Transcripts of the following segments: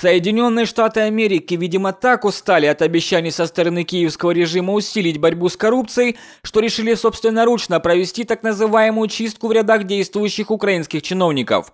Соединенные Штаты Америки, видимо, так устали от обещаний со стороны киевского режима усилить борьбу с коррупцией, что решили собственноручно провести так называемую чистку в рядах действующих украинских чиновников.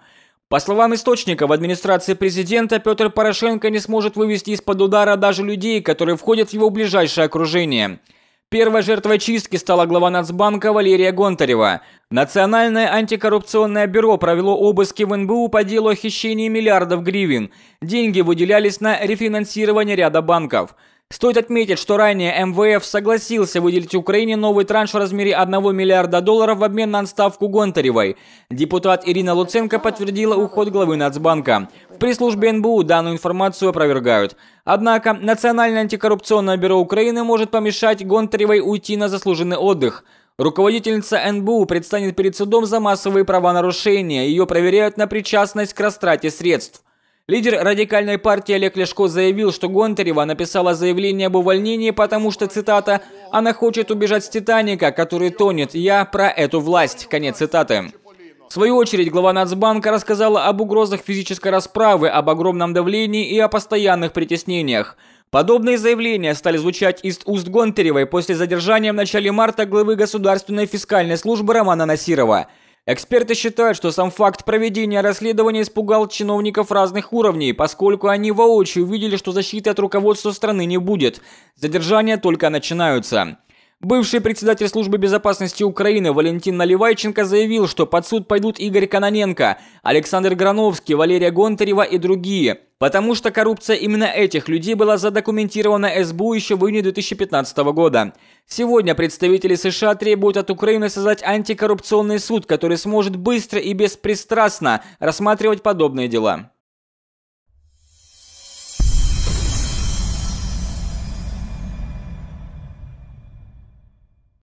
По словам источника в администрации президента, Петр Порошенко не сможет вывести из-под удара даже людей, которые входят в его ближайшее окружение – Первой жертвой чистки стала глава Нацбанка Валерия Гонтарева. Национальное антикоррупционное бюро провело обыски в НБУ по делу о хищении миллиардов гривен. Деньги выделялись на рефинансирование ряда банков. Стоит отметить, что ранее МВФ согласился выделить Украине новый транш в размере 1 миллиарда долларов в обмен на отставку Гонтаревой. Депутат Ирина Луценко подтвердила уход главы Нацбанка. В пресс-службе НБУ данную информацию опровергают. Однако Национальное антикоррупционное бюро Украины может помешать Гонтаревой уйти на заслуженный отдых. Руководительница НБУ предстанет перед судом за массовые правонарушения. Ее проверяют на причастность к растрате средств. Лидер радикальной партии Олег Лешко заявил, что Гонтарева написала заявление об увольнении, потому что, цитата, «она хочет убежать с Титаника, который тонет. Я про эту власть». Конец цитаты. В свою очередь, глава Нацбанка рассказала об угрозах физической расправы, об огромном давлении и о постоянных притеснениях. Подобные заявления стали звучать из уст Гонтаревой после задержания в начале марта главы Государственной фискальной службы Романа Насирова – Эксперты считают, что сам факт проведения расследования испугал чиновников разных уровней, поскольку они воочию увидели, что защиты от руководства страны не будет. Задержания только начинаются. Бывший председатель службы безопасности Украины Валентин Наливайченко заявил, что под суд пойдут Игорь Кононенко, Александр Грановский, Валерия Гонтарева и другие – Потому что коррупция именно этих людей была задокументирована СБУ еще в июне 2015 года. Сегодня представители США требуют от Украины создать антикоррупционный суд, который сможет быстро и беспристрастно рассматривать подобные дела.